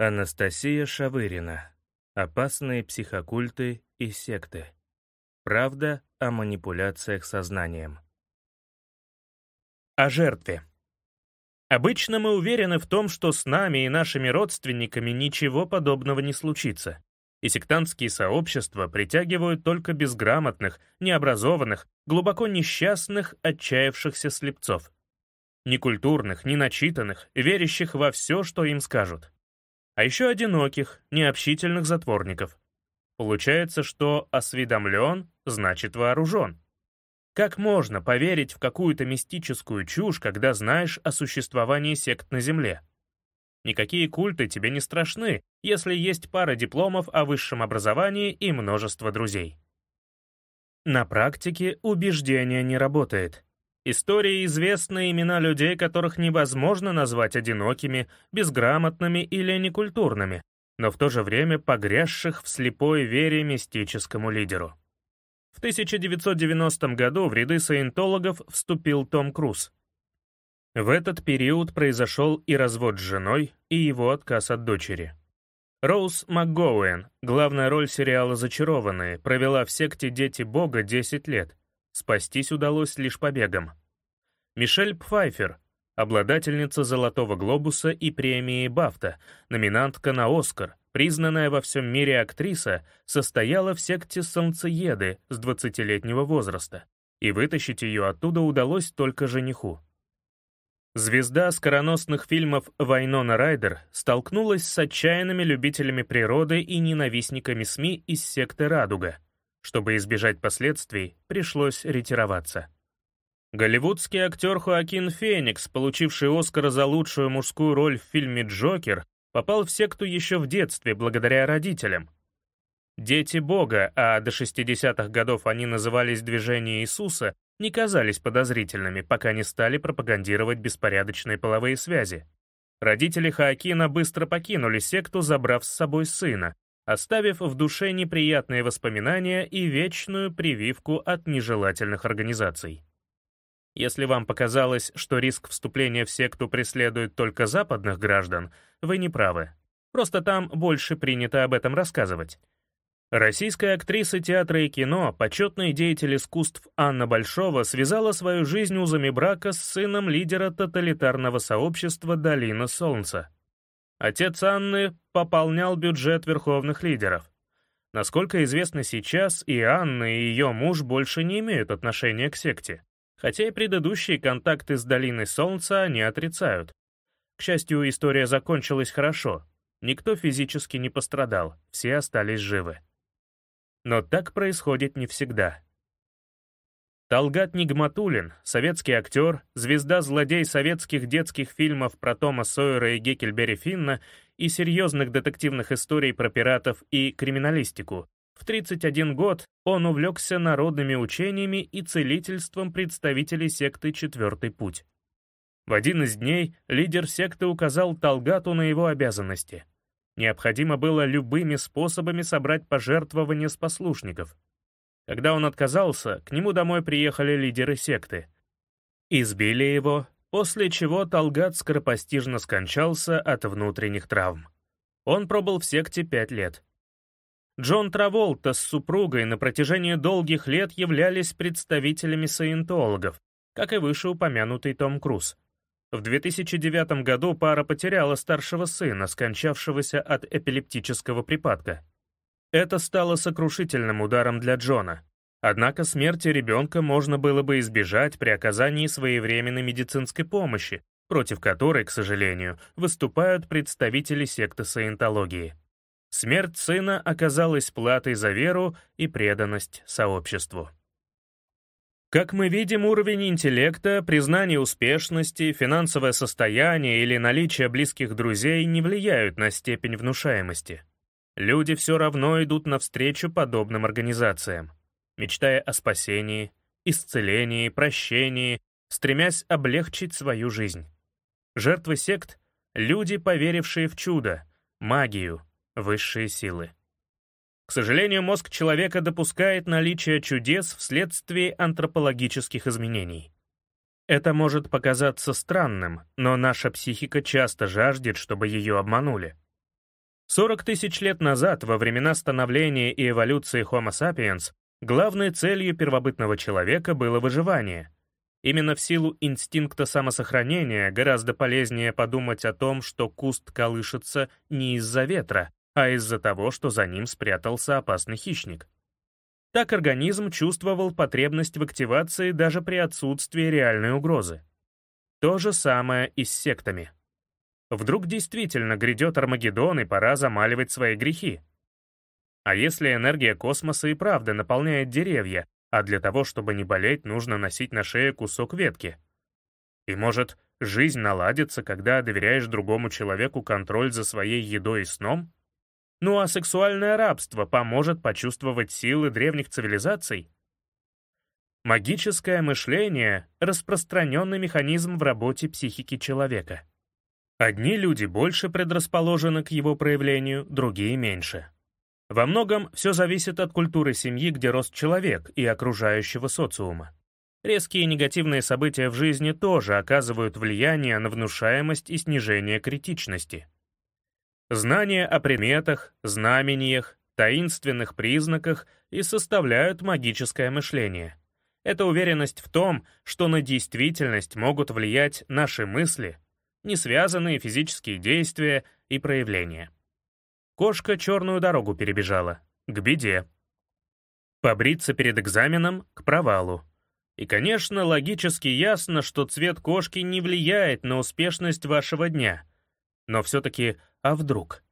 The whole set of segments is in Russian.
Анастасия Шавырина. Опасные психокульты и секты. Правда о манипуляциях сознанием. О жертве. Обычно мы уверены в том, что с нами и нашими родственниками ничего подобного не случится. И сектантские сообщества притягивают только безграмотных, необразованных, глубоко несчастных, отчаявшихся слепцов. Некультурных, неначитанных, верящих во все, что им скажут а еще одиноких, необщительных затворников. Получается, что осведомлен значит вооружен. Как можно поверить в какую-то мистическую чушь, когда знаешь о существовании сект на Земле? Никакие культы тебе не страшны, если есть пара дипломов о высшем образовании и множество друзей. На практике убеждение не работает. Истории известны имена людей, которых невозможно назвать одинокими, безграмотными или некультурными, но в то же время погрязших в слепой вере мистическому лидеру. В 1990 году в ряды саентологов вступил Том Круз. В этот период произошел и развод с женой, и его отказ от дочери. Роуз МакГоуэн, главная роль сериала «Зачарованные», провела в секте «Дети Бога» 10 лет — Спастись удалось лишь побегом. Мишель Пфайфер, обладательница «Золотого глобуса» и премии «Бафта», номинантка на «Оскар», признанная во всем мире актриса, состояла в секте «Солнцееды» с 20-летнего возраста, и вытащить ее оттуда удалось только жениху. Звезда скороносных фильмов «Вайнона Райдер» столкнулась с отчаянными любителями природы и ненавистниками СМИ из секты «Радуга», чтобы избежать последствий, пришлось ретироваться. Голливудский актер Хоакин Феникс, получивший Оскара за лучшую мужскую роль в фильме «Джокер», попал в секту еще в детстве благодаря родителям. Дети Бога, а до 60-х годов они назывались «Движение Иисуса», не казались подозрительными, пока не стали пропагандировать беспорядочные половые связи. Родители Хоакина быстро покинули секту, забрав с собой сына, оставив в душе неприятные воспоминания и вечную прививку от нежелательных организаций. Если вам показалось, что риск вступления в секту преследует только западных граждан, вы не правы. Просто там больше принято об этом рассказывать. Российская актриса театра и кино, почетный деятель искусств Анна Большова связала свою жизнь узами брака с сыном лидера тоталитарного сообщества «Долина Солнца» Отец Анны пополнял бюджет верховных лидеров. Насколько известно сейчас, и Анна, и ее муж больше не имеют отношения к секте, хотя и предыдущие контакты с Долиной Солнца они отрицают. К счастью, история закончилась хорошо. Никто физически не пострадал, все остались живы. Но так происходит не всегда. Талгат Нигматулин, советский актер, звезда-злодей советских детских фильмов про Тома Сойера и Геккельбери Финна и серьезных детективных историй про пиратов и криминалистику. В 31 год он увлекся народными учениями и целительством представителей секты «Четвертый путь». В один из дней лидер секты указал Талгату на его обязанности. Необходимо было любыми способами собрать пожертвования с послушников — когда он отказался, к нему домой приехали лидеры секты. Избили его, после чего Талгат скоропостижно скончался от внутренних травм. Он пробыл в секте пять лет. Джон Траволта с супругой на протяжении долгих лет являлись представителями саентологов, как и вышеупомянутый Том Круз. В 2009 году пара потеряла старшего сына, скончавшегося от эпилептического припадка. Это стало сокрушительным ударом для Джона. Однако смерти ребенка можно было бы избежать при оказании своевременной медицинской помощи, против которой, к сожалению, выступают представители секты саентологии. Смерть сына оказалась платой за веру и преданность сообществу. Как мы видим, уровень интеллекта, признание успешности, финансовое состояние или наличие близких друзей не влияют на степень внушаемости люди все равно идут навстречу подобным организациям, мечтая о спасении, исцелении, прощении, стремясь облегчить свою жизнь. Жертвы сект — люди, поверившие в чудо, магию, высшие силы. К сожалению, мозг человека допускает наличие чудес вследствие антропологических изменений. Это может показаться странным, но наша психика часто жаждет, чтобы ее обманули. 40 тысяч лет назад, во времена становления и эволюции Homo sapiens, главной целью первобытного человека было выживание. Именно в силу инстинкта самосохранения гораздо полезнее подумать о том, что куст колышется не из-за ветра, а из-за того, что за ним спрятался опасный хищник. Так организм чувствовал потребность в активации даже при отсутствии реальной угрозы. То же самое и с сектами — Вдруг действительно грядет Армагеддон и пора замаливать свои грехи? А если энергия космоса и правда наполняет деревья, а для того, чтобы не болеть, нужно носить на шее кусок ветки? И может, жизнь наладится, когда доверяешь другому человеку контроль за своей едой и сном? Ну а сексуальное рабство поможет почувствовать силы древних цивилизаций? Магическое мышление — распространенный механизм в работе психики человека — Одни люди больше предрасположены к его проявлению, другие — меньше. Во многом все зависит от культуры семьи, где рос человек, и окружающего социума. Резкие негативные события в жизни тоже оказывают влияние на внушаемость и снижение критичности. Знания о приметах, знамениях, таинственных признаках и составляют магическое мышление. Это уверенность в том, что на действительность могут влиять наши мысли, несвязанные физические действия и проявления. Кошка черную дорогу перебежала. К беде. Побриться перед экзаменом — к провалу. И, конечно, логически ясно, что цвет кошки не влияет на успешность вашего дня. Но все-таки, а вдруг?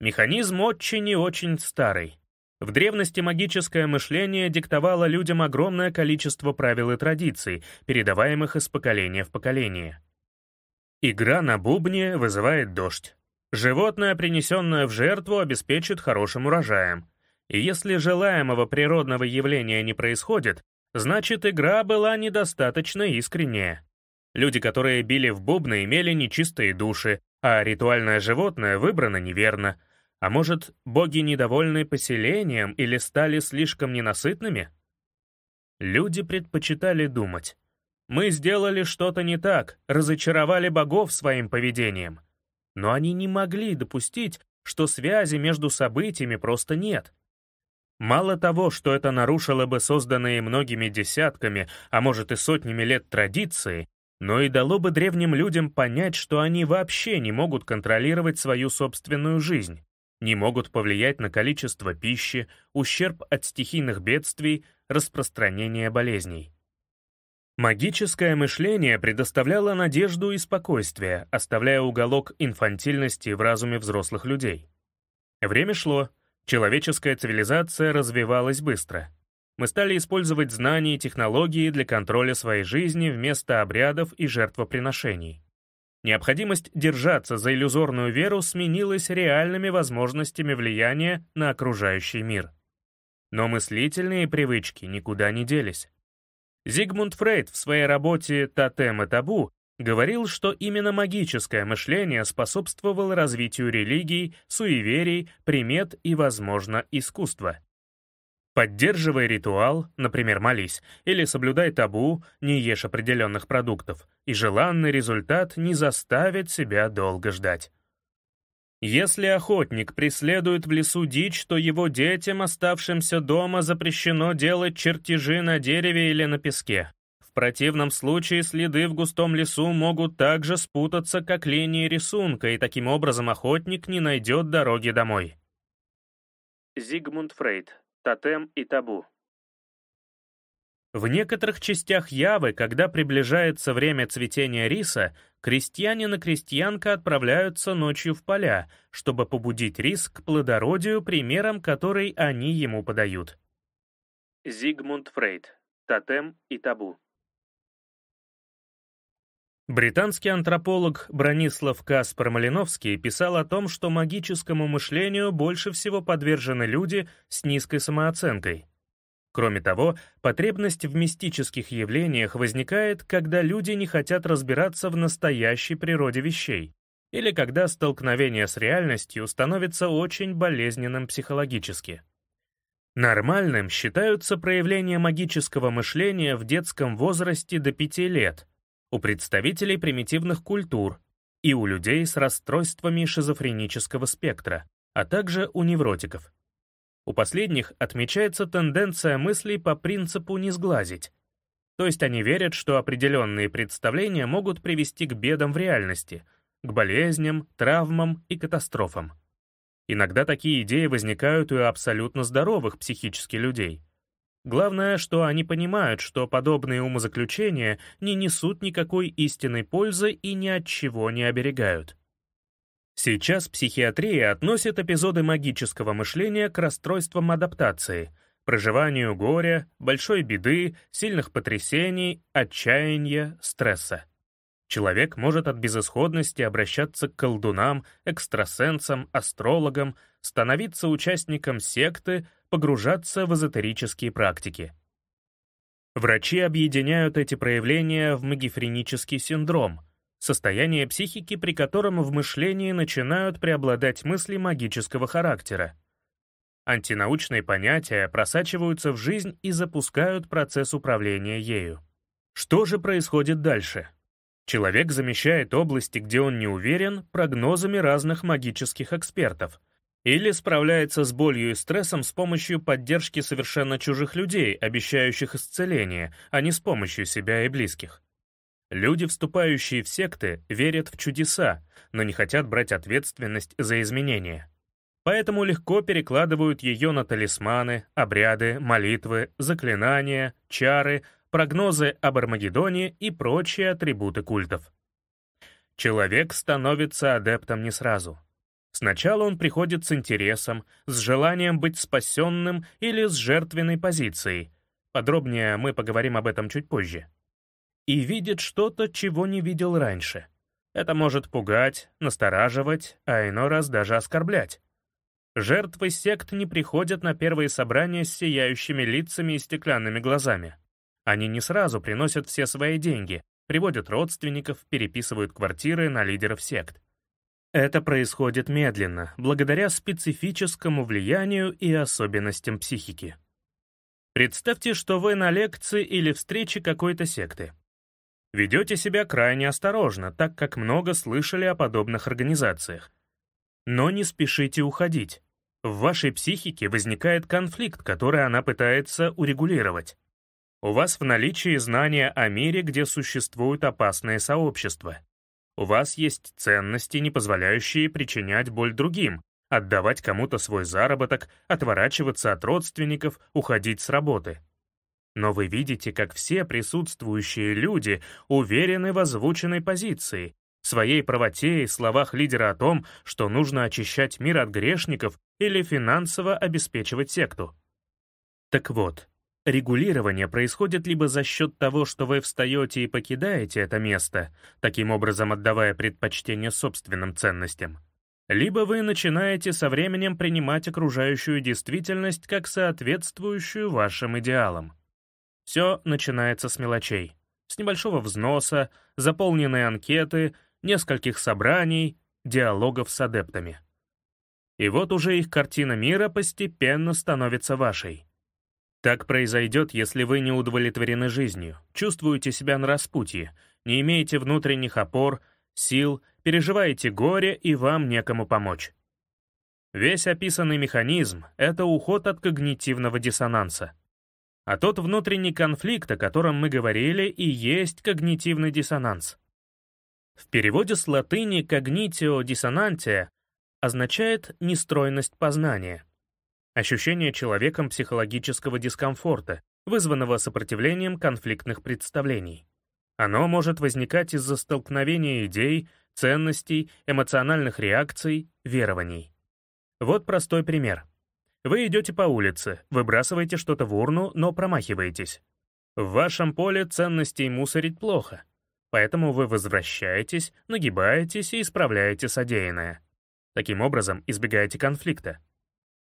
Механизм очень и очень старый. В древности магическое мышление диктовало людям огромное количество правил и традиций, передаваемых из поколения в поколение. Игра на бубне вызывает дождь. Животное, принесенное в жертву, обеспечит хорошим урожаем. И если желаемого природного явления не происходит, значит, игра была недостаточно искренняя. Люди, которые били в бубны, имели нечистые души, а ритуальное животное выбрано неверно. А может, боги недовольны поселением или стали слишком ненасытными? Люди предпочитали думать. Мы сделали что-то не так, разочаровали богов своим поведением. Но они не могли допустить, что связи между событиями просто нет. Мало того, что это нарушило бы созданные многими десятками, а может и сотнями лет традиции, но и дало бы древним людям понять, что они вообще не могут контролировать свою собственную жизнь, не могут повлиять на количество пищи, ущерб от стихийных бедствий, распространение болезней. Магическое мышление предоставляло надежду и спокойствие, оставляя уголок инфантильности в разуме взрослых людей. Время шло, человеческая цивилизация развивалась быстро. Мы стали использовать знания и технологии для контроля своей жизни вместо обрядов и жертвоприношений. Необходимость держаться за иллюзорную веру сменилась реальными возможностями влияния на окружающий мир. Но мыслительные привычки никуда не делись. Зигмунд Фрейд в своей работе «Тотем и табу» говорил, что именно магическое мышление способствовало развитию религий, суеверий, примет и, возможно, искусства. Поддерживай ритуал, например, молись, или соблюдай табу, не ешь определенных продуктов, и желанный результат не заставит себя долго ждать. Если охотник преследует в лесу дичь, то его детям, оставшимся дома, запрещено делать чертежи на дереве или на песке. В противном случае следы в густом лесу могут также спутаться, как линии рисунка, и таким образом охотник не найдет дороги домой. Зигмунд Фрейд. Тотем и табу. В некоторых частях Явы, когда приближается время цветения риса, крестьянин и крестьянка отправляются ночью в поля, чтобы побудить рис к плодородию примером, который они ему подают. Зигмунд Фрейд. Тотем и табу. Британский антрополог Бронислав Каспар Малиновский писал о том, что магическому мышлению больше всего подвержены люди с низкой самооценкой, Кроме того, потребность в мистических явлениях возникает, когда люди не хотят разбираться в настоящей природе вещей или когда столкновение с реальностью становится очень болезненным психологически. Нормальным считаются проявления магического мышления в детском возрасте до 5 лет, у представителей примитивных культур и у людей с расстройствами шизофренического спектра, а также у невротиков. У последних отмечается тенденция мыслей по принципу «не сглазить». То есть они верят, что определенные представления могут привести к бедам в реальности, к болезням, травмам и катастрофам. Иногда такие идеи возникают у абсолютно здоровых психически людей. Главное, что они понимают, что подобные умозаключения не несут никакой истинной пользы и ни от чего не оберегают. Сейчас психиатрия относит эпизоды магического мышления к расстройствам адаптации, проживанию горя, большой беды, сильных потрясений, отчаяния, стресса. Человек может от безысходности обращаться к колдунам, экстрасенсам, астрологам, становиться участником секты, погружаться в эзотерические практики. Врачи объединяют эти проявления в магифренический синдром, Состояние психики, при котором в мышлении начинают преобладать мысли магического характера. Антинаучные понятия просачиваются в жизнь и запускают процесс управления ею. Что же происходит дальше? Человек замещает области, где он не уверен, прогнозами разных магических экспертов. Или справляется с болью и стрессом с помощью поддержки совершенно чужих людей, обещающих исцеление, а не с помощью себя и близких. Люди, вступающие в секты, верят в чудеса, но не хотят брать ответственность за изменения. Поэтому легко перекладывают ее на талисманы, обряды, молитвы, заклинания, чары, прогнозы об Армагеддоне и прочие атрибуты культов. Человек становится адептом не сразу. Сначала он приходит с интересом, с желанием быть спасенным или с жертвенной позицией. Подробнее мы поговорим об этом чуть позже и видит что-то, чего не видел раньше. Это может пугать, настораживать, а иной раз даже оскорблять. Жертвы сект не приходят на первые собрания с сияющими лицами и стеклянными глазами. Они не сразу приносят все свои деньги, приводят родственников, переписывают квартиры на лидеров сект. Это происходит медленно, благодаря специфическому влиянию и особенностям психики. Представьте, что вы на лекции или встрече какой-то секты. Ведете себя крайне осторожно, так как много слышали о подобных организациях. Но не спешите уходить. В вашей психике возникает конфликт, который она пытается урегулировать. У вас в наличии знания о мире, где существуют опасные сообщества. У вас есть ценности, не позволяющие причинять боль другим, отдавать кому-то свой заработок, отворачиваться от родственников, уходить с работы. Но вы видите, как все присутствующие люди уверены в озвученной позиции, своей правоте и словах лидера о том, что нужно очищать мир от грешников или финансово обеспечивать секту. Так вот, регулирование происходит либо за счет того, что вы встаете и покидаете это место, таким образом отдавая предпочтение собственным ценностям, либо вы начинаете со временем принимать окружающую действительность как соответствующую вашим идеалам. Все начинается с мелочей. С небольшого взноса, заполненной анкеты, нескольких собраний, диалогов с адептами. И вот уже их картина мира постепенно становится вашей. Так произойдет, если вы не удовлетворены жизнью, чувствуете себя на распутье, не имеете внутренних опор, сил, переживаете горе и вам некому помочь. Весь описанный механизм — это уход от когнитивного диссонанса. А тот внутренний конфликт, о котором мы говорили, и есть когнитивный диссонанс. В переводе с латыни «когнитио диссонантия» означает нестройность познания. Ощущение человеком психологического дискомфорта, вызванного сопротивлением конфликтных представлений. Оно может возникать из-за столкновения идей, ценностей, эмоциональных реакций, верований. Вот простой пример. Вы идете по улице, выбрасываете что-то в урну, но промахиваетесь. В вашем поле ценностей мусорить плохо, поэтому вы возвращаетесь, нагибаетесь и исправляете содеянное. Таким образом, избегаете конфликта.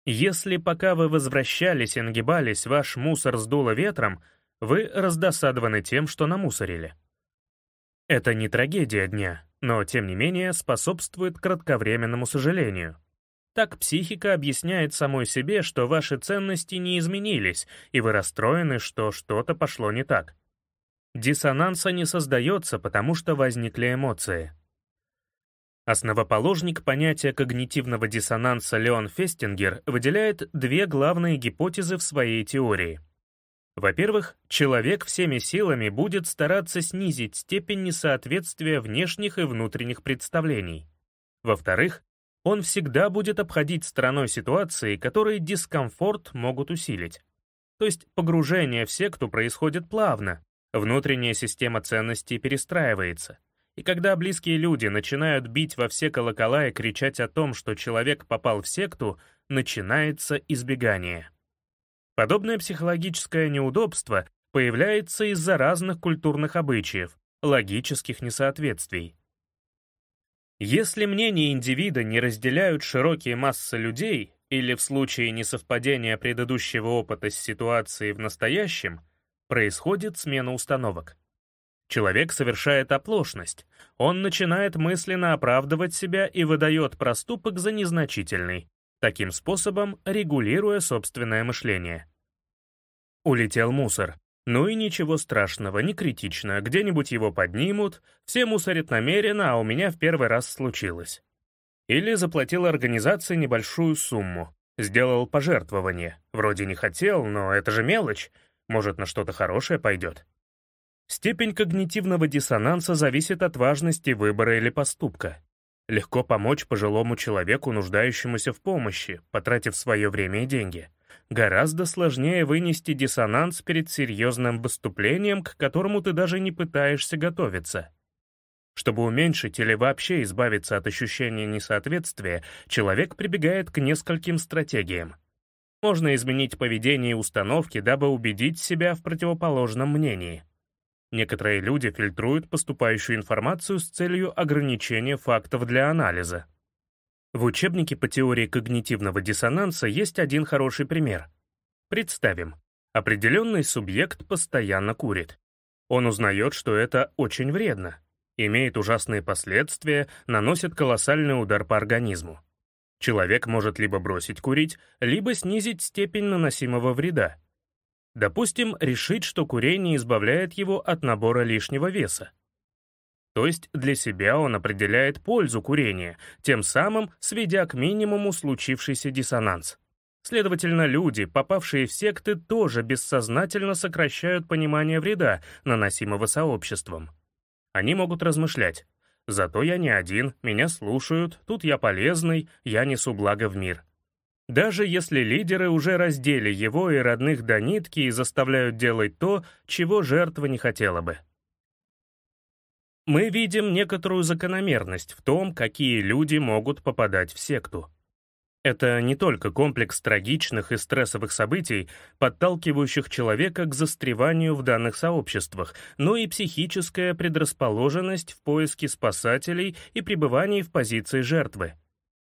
Если пока вы возвращались и нагибались, ваш мусор сдуло ветром, вы раздосадованы тем, что намусорили. Это не трагедия дня, но, тем не менее, способствует кратковременному сожалению — так психика объясняет самой себе, что ваши ценности не изменились, и вы расстроены, что что-то пошло не так. Диссонанса не создается, потому что возникли эмоции. Основоположник понятия когнитивного диссонанса Леон Фестингер выделяет две главные гипотезы в своей теории. Во-первых, человек всеми силами будет стараться снизить степень несоответствия внешних и внутренних представлений. Во-вторых, он всегда будет обходить стороной ситуации, которые дискомфорт могут усилить. То есть погружение в секту происходит плавно, внутренняя система ценностей перестраивается. И когда близкие люди начинают бить во все колокола и кричать о том, что человек попал в секту, начинается избегание. Подобное психологическое неудобство появляется из-за разных культурных обычаев, логических несоответствий. Если мнение индивида не разделяют широкие массы людей, или в случае несовпадения предыдущего опыта с ситуацией в настоящем, происходит смена установок. Человек совершает оплошность, он начинает мысленно оправдывать себя и выдает проступок за незначительный, таким способом регулируя собственное мышление. Улетел мусор. Ну и ничего страшного, не критично, где-нибудь его поднимут, все мусорят намеренно, а у меня в первый раз случилось. Или заплатил организации небольшую сумму, сделал пожертвование. Вроде не хотел, но это же мелочь, может, на что-то хорошее пойдет. Степень когнитивного диссонанса зависит от важности выбора или поступка. Легко помочь пожилому человеку, нуждающемуся в помощи, потратив свое время и деньги гораздо сложнее вынести диссонанс перед серьезным выступлением, к которому ты даже не пытаешься готовиться. Чтобы уменьшить или вообще избавиться от ощущения несоответствия, человек прибегает к нескольким стратегиям. Можно изменить поведение и установки, дабы убедить себя в противоположном мнении. Некоторые люди фильтруют поступающую информацию с целью ограничения фактов для анализа. В учебнике по теории когнитивного диссонанса есть один хороший пример. Представим, определенный субъект постоянно курит. Он узнает, что это очень вредно, имеет ужасные последствия, наносит колоссальный удар по организму. Человек может либо бросить курить, либо снизить степень наносимого вреда. Допустим, решить, что курение избавляет его от набора лишнего веса. То есть для себя он определяет пользу курения, тем самым сведя к минимуму случившийся диссонанс. Следовательно, люди, попавшие в секты, тоже бессознательно сокращают понимание вреда, наносимого сообществом. Они могут размышлять. «Зато я не один, меня слушают, тут я полезный, я несу благо в мир». Даже если лидеры уже раздели его и родных до нитки и заставляют делать то, чего жертва не хотела бы. Мы видим некоторую закономерность в том, какие люди могут попадать в секту. Это не только комплекс трагичных и стрессовых событий, подталкивающих человека к застреванию в данных сообществах, но и психическая предрасположенность в поиске спасателей и пребывании в позиции жертвы.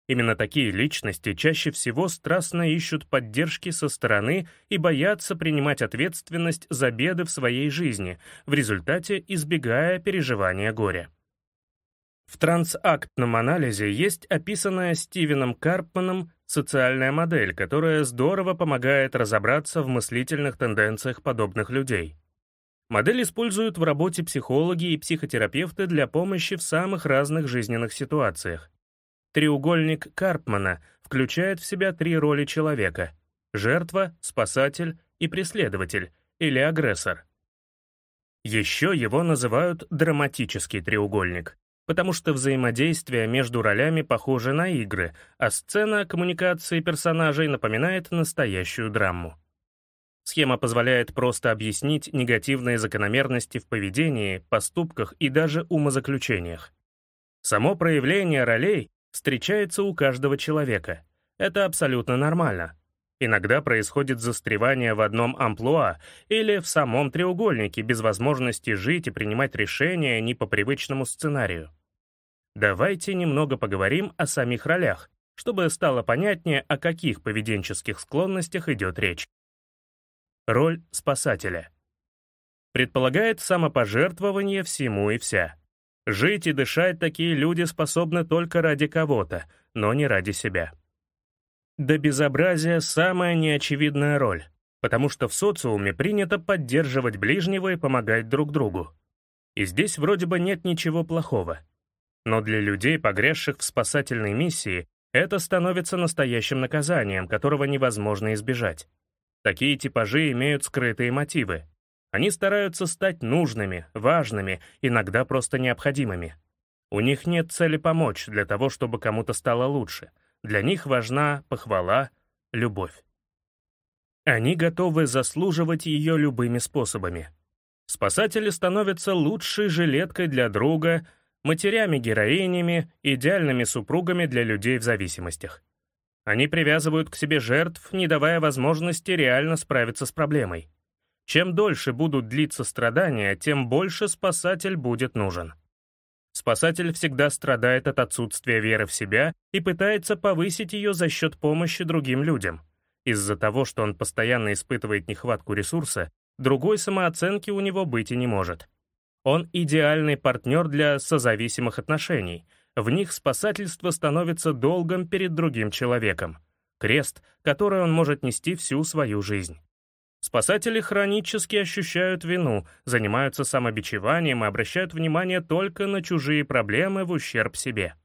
Именно такие личности чаще всего страстно ищут поддержки со стороны и боятся принимать ответственность за беды в своей жизни, в результате избегая переживания горя. В трансактном анализе есть описанная Стивеном Карпманом социальная модель, которая здорово помогает разобраться в мыслительных тенденциях подобных людей. Модель используют в работе психологи и психотерапевты для помощи в самых разных жизненных ситуациях. Треугольник Карпмана включает в себя три роли человека — жертва, спасатель и преследователь, или агрессор. Еще его называют драматический треугольник, потому что взаимодействие между ролями похоже на игры, а сцена коммуникации персонажей напоминает настоящую драму. Схема позволяет просто объяснить негативные закономерности в поведении, поступках и даже умозаключениях. Само проявление ролей встречается у каждого человека. Это абсолютно нормально. Иногда происходит застревание в одном амплуа или в самом треугольнике без возможности жить и принимать решения не по привычному сценарию. Давайте немного поговорим о самих ролях, чтобы стало понятнее, о каких поведенческих склонностях идет речь. Роль спасателя. Предполагает самопожертвование всему и вся — Жить и дышать такие люди способны только ради кого-то, но не ради себя. До безобразия самая неочевидная роль, потому что в социуме принято поддерживать ближнего и помогать друг другу. И здесь вроде бы нет ничего плохого. Но для людей, погрязших в спасательной миссии, это становится настоящим наказанием, которого невозможно избежать. Такие типажи имеют скрытые мотивы. Они стараются стать нужными, важными, иногда просто необходимыми. У них нет цели помочь для того, чтобы кому-то стало лучше. Для них важна похвала, любовь. Они готовы заслуживать ее любыми способами. Спасатели становятся лучшей жилеткой для друга, матерями-героинями, идеальными супругами для людей в зависимостях. Они привязывают к себе жертв, не давая возможности реально справиться с проблемой. Чем дольше будут длиться страдания, тем больше спасатель будет нужен. Спасатель всегда страдает от отсутствия веры в себя и пытается повысить ее за счет помощи другим людям. Из-за того, что он постоянно испытывает нехватку ресурса, другой самооценки у него быть и не может. Он идеальный партнер для созависимых отношений. В них спасательство становится долгом перед другим человеком. Крест, который он может нести всю свою жизнь. Спасатели хронически ощущают вину, занимаются самобичеванием и обращают внимание только на чужие проблемы в ущерб себе.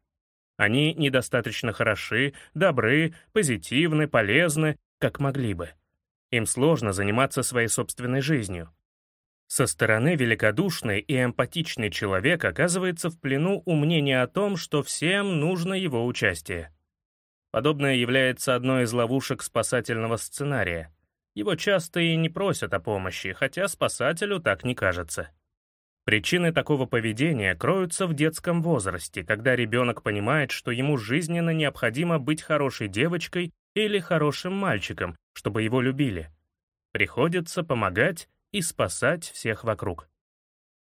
Они недостаточно хороши, добры, позитивны, полезны, как могли бы. Им сложно заниматься своей собственной жизнью. Со стороны великодушный и эмпатичный человек оказывается в плену у мнения о том, что всем нужно его участие. Подобное является одной из ловушек спасательного сценария — его часто и не просят о помощи, хотя спасателю так не кажется. Причины такого поведения кроются в детском возрасте, когда ребенок понимает, что ему жизненно необходимо быть хорошей девочкой или хорошим мальчиком, чтобы его любили. Приходится помогать и спасать всех вокруг.